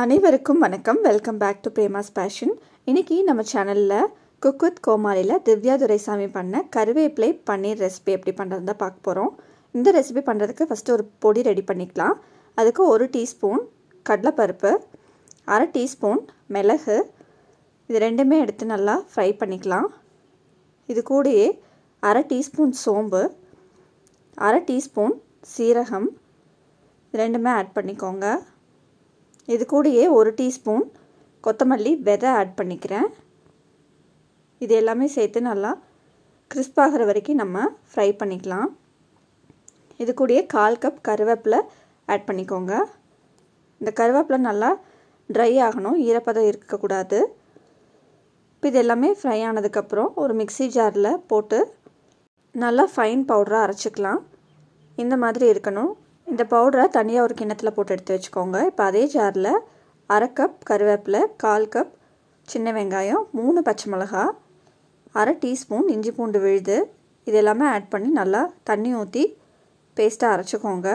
அனைவருக்கும் வணக்கம் welcome back to Prema's passion இன்னைக்கு நம்ம சேனலில் குக்வித் கோமாலியில் திவ்யா துரைசாமி பண்ண கருவேப்பிலை பன்னீர் ரெசிபி எப்படி பண்ணுறது பார்க்க போகிறோம் இந்த ரெசிபி பண்ணுறதுக்கு ஃபஸ்ட்டு ஒரு பொடி ரெடி பண்ணிக்கலாம் அதுக்கு ஒரு டீஸ்பூன் கடலைப்பருப்பு அரை டீஸ்பூன் மிளகு இது ரெண்டுமே எடுத்து நல்லா ஃப்ரை பண்ணிக்கலாம் இது கூடயே அரை டீஸ்பூன் சோம்பு அரை டீஸ்பூன் சீரகம் இது ரெண்டுமே ஆட் பண்ணிக்கோங்க இது கூடயே ஒரு டீஸ்பூன் கொத்தமல்லி விதை ஆட் பண்ணிக்கிறேன் இது எல்லாமே சேர்த்து நல்லா கிறிஸ்பாகிற வரைக்கும் நம்ம ஃப்ரை பண்ணிக்கலாம் இது கூடயே கால் கப் கருவேப்பிலை ஆட் பண்ணிக்கோங்க இந்த கருவேப்பிலை நல்லா ட்ரை ஆகணும் ஈரப்பதம் இருக்கக்கூடாது இப்போ இது எல்லாமே ஃப்ரை ஆனதுக்கப்புறம் ஒரு மிக்சி ஜாரில் போட்டு நல்லா ஃபைன் பவுடராக அரைச்சிக்கலாம் இந்த மாதிரி இருக்கணும் இந்த பவுடரை தனியாக ஒரு கிண்ணத்தில் போட்டு எடுத்து வச்சுக்கோங்க இப்போ அதே ஜாரில் அரை கப் கருவேப்பிலை கால் கப் சின்ன வெங்காயம் மூணு பச்சை மிளகா அரை டீஸ்பூன் இஞ்சி பூண்டு விழுது இது எல்லாமே ஆட் பண்ணி நல்லா தண்ணி ஊற்றி பேஸ்ட்டாக அரைச்சிக்கோங்க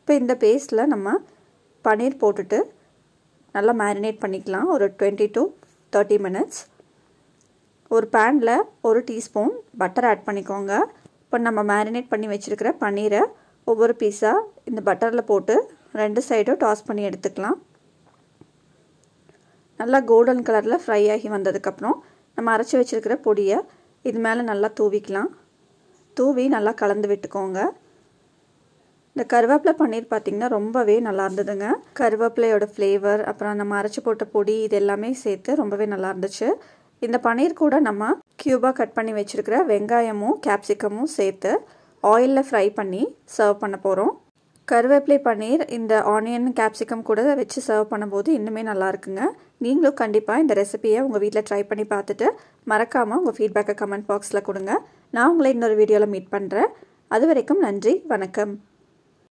இப்போ இந்த பேஸ்ட்டில் நம்ம பன்னீர் போட்டுட்டு நல்லா மேரினேட் பண்ணிக்கலாம் ஒரு டுவெண்ட்டி டு தேர்ட்டி மினிட்ஸ் ஒரு பேனில் ஒரு டீஸ்பூன் பட்டர் ஆட் பண்ணிக்கோங்க இப்போ நம்ம மேரினேட் பண்ணி வச்சுருக்கிற பன்னீரை ஒவ்வொரு பீஸாக இந்த பட்டரில் போட்டு ரெண்டு சைடும் டாஸ் பண்ணி எடுத்துக்கலாம் நல்லா கோல்டன் கலரில் ஃப்ரை ஆகி வந்ததுக்கப்புறம் நம்ம அரைச்சி வச்சுருக்கிற பொடியை இது மேலே நல்லா தூவிக்கலாம் தூவி நல்லா கலந்து விட்டுக்கோங்க இந்த கருவேப்பிலை பன்னீர் பார்த்திங்கன்னா ரொம்பவே நல்லா இருந்ததுங்க கருவேப்பிலையோட ஃப்ளேவர் அப்புறம் நம்ம அரைச்சி போட்ட பொடி இது எல்லாமே சேர்த்து ரொம்பவே நல்லா இருந்துச்சு இந்த பன்னீர் கூட நம்ம க்யூபாக கட் பண்ணி வச்சுருக்கிற வெங்காயமும் கேப்சிகமும் சேர்த்து ஆயிலில் ஃப்ரை பண்ணி சர்வ் பண்ண போகிறோம் கருவேப்பிலை பன்னீர் இந்த ஆனியன் கேப்சிகம் கூட வச்சு சர்வ் பண்ணும்போது இன்னுமே நல்லா இருக்குங்க நீங்களும் கண்டிப்பாக இந்த ரெசிபியை உங்கள் வீட்டில் ட்ரை பண்ணி பார்த்துட்டு மறக்காமல் உங்கள் ஃபீட்பேக்கை கமெண்ட் பாக்ஸில் கொடுங்க நான் உங்களை இன்னொரு வீடியோவில் மீட் பண்ணுறேன் அது வரைக்கும் நன்றி வணக்கம்